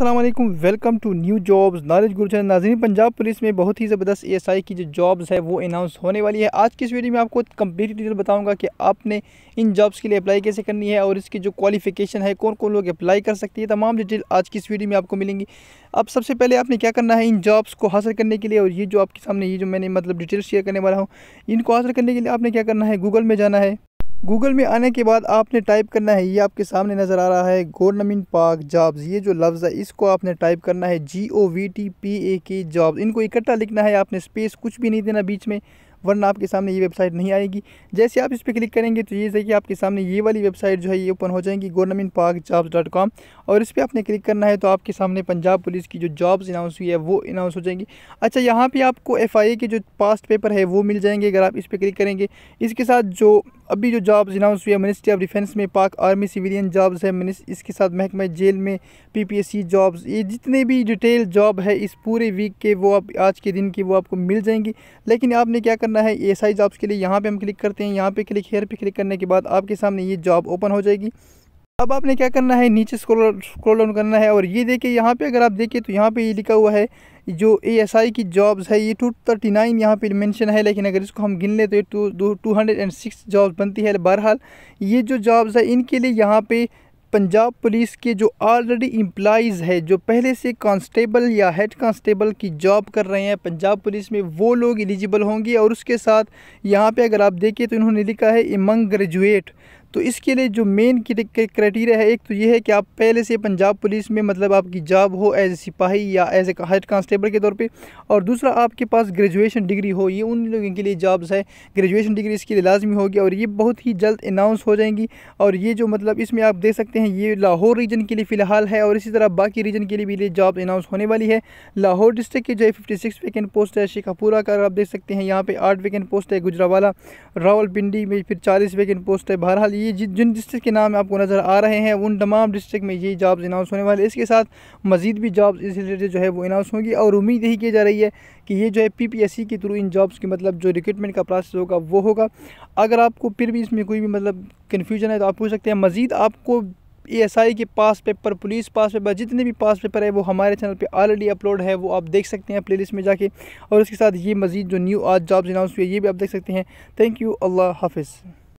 Aslam welcome to new jobs knowledge Guru channel नाजरीन Punjab police में बहुत ही ज़बरदस्त एएसआई की जो जॉब्स है वो अनाउंस होने वाली है आज की इस वीडियो में आपको कंप्लीट डिटेल बताऊंगा कि आपने इन जॉब्स के लिए अप्लाई कैसे करनी है और इसकी जो क्वालिफिकेशन है कौन कौन लोग अप्लाई कर सकती है तमाम डिटेल आज की इस वीडियो में आपको मिलेंगी अब सबसे पहले आपने क्या करना है इन जॉब्स को हासिल करने के लिए और ये जो आपके सामने ये जो मैंने मतलब डिटेल शेयर करने वाला हूँ इनको हासिल करने के लिए आपने क्या करना है गूगल में जाना है गूगल में आने के बाद आपने टाइप करना है ये आपके सामने नज़र आ रहा है गोरनमिन पार्क जॉब्स ये जो लफ्ज़ है इसको आपने टाइप करना है G O V T P A K jobs इनको इकट्ठा लिखना है आपने स्पेस कुछ भी नहीं देना बीच में वरना आपके सामने ये वेबसाइट नहीं आएगी जैसे आप इस पर क्लिक करेंगे तो ये देखिए आपके सामने ये वाली वेबसाइट जो है ये ओपन हो जाएगी गवर्नमेंट पाक जॉब्स डॉट कॉम और इस पर आपने क्लिक करना है तो आपके सामने पंजाब पुलिस की जो जॉब्स अनाउंस हुई है वो अनाउंस हो जाएंगी अच्छा यहाँ पर आपको एफ आई ए के जो पास्ट पेपर है वो मिल जाएंगे अगर आप इस पर क्लिक करेंगे इसके साथ जो अभी जो जॉब्स अनाउंस हुई है मिनिस्ट्री ऑफ डिफेंस में पाक आर्मी सिविलियन जॉब्स है इसके साथ महकमा जेल में सी जॉब्स ये जितने भी डिटेल जॉब है इस पूरे वीक के वो आप आज के दिन की वो आपको मिल जाएंगी लेकिन आपने क्या करना करना है ए एस जॉब्स के लिए यहाँ पे हम क्लिक करते हैं यहाँ पे क्लिक हेयर पे क्लिक करने के बाद आपके सामने ये जॉब ओपन हो जाएगी अब आपने क्या करना है नीचे स्क्रोल स्क्रॉल डाउन करना है और ये देखिए यहाँ पे अगर आप देखें तो यहाँ पे ये लिखा हुआ है जो ए एस आई की जॉब्स है ये टू थर्टी नाइन यहाँ पर मैंशन है लेकिन अगर इसको हम गिन लें तो ये two two hundred and six job बनती है बहरहाल ये जो जॉब्स है इनके लिए यहाँ पर पंजाब पुलिस के जो ऑलरेडी एम्प्लाइज़ है जो पहले से कांस्टेबल या हेड कांस्टेबल की जॉब कर रहे हैं पंजाब पुलिस में वो लोग एलिजिबल होंगे और उसके साथ यहाँ पे अगर आप देखें तो इन्होंने लिखा है इमंग ग्रेजुएट तो इसके लिए जो मेन क्राइटेरिया है एक तो ये है कि आप पहले से पंजाब पुलिस में मतलब आपकी जॉब हो एज ए सिपाही या एज ए हेड कांस्टेबल के तौर पे और दूसरा आपके पास ग्रेजुएशन डिग्री हो ये उन लोगों के लिए जॉब्स है ग्रेजुएशन डिग्री इसके लिए लाजमी होगी और ये बहुत ही जल्द अनाउंस हो जाएंगी और ये जो मतलब इसमें आप देख सकते हैं ये लाहौर रीजन के लिए फ़िलहाल है और इसी तरह बाकी रीजन के लिए भी ये जॉब अनाउंस होने वाली है लाहौर डिस्ट्रिक्ट की जो है फिफ्टी सिक्स वैकेंट पोस्ट है शेखापुरा का आप देख सकते हैं यहाँ पर आठ वैकेंट पोस्ट है गुजरावाला रावलपिंडी में फिर चालीस वैकेंट पोस्ट है बहरहाल ये जिन डिस्ट्रिक्ट के नाम आपको नज़र आ रहे हैं उन तमाम डिस्ट्रिक्ट में ये जॉब्स अनाउंस होने वाले इसके साथ मज़ीद भी जॉब्स इस रिलेटेड जो है वो अनाउंस होंगी और उम्मीद यही की जा रही है कि ये जो है पी पी एस सी के थ्रू इन जॉब्स के मतलब जो रिक्रूटमेंट का प्रोसेस होगा वो होगा अगर आपको फिर भी इसमें कोई भी मतलब कन्फ्यूजन है तो आप पूछ सकते हैं मज़ीद आपको आई के past paper police past paper जितने भी पास पेपर है वो हमारे चैनल पे ऑलरेडी अपलोड है वो आप देख सकते हैं प्लेलिस्ट में जाके और उसके साथ ये मज़ीद जो न्यू आज जॉब्स अनाउंस हुए ये भी आप देख सकते हैं थैंक यू अल्लाह हाफिज़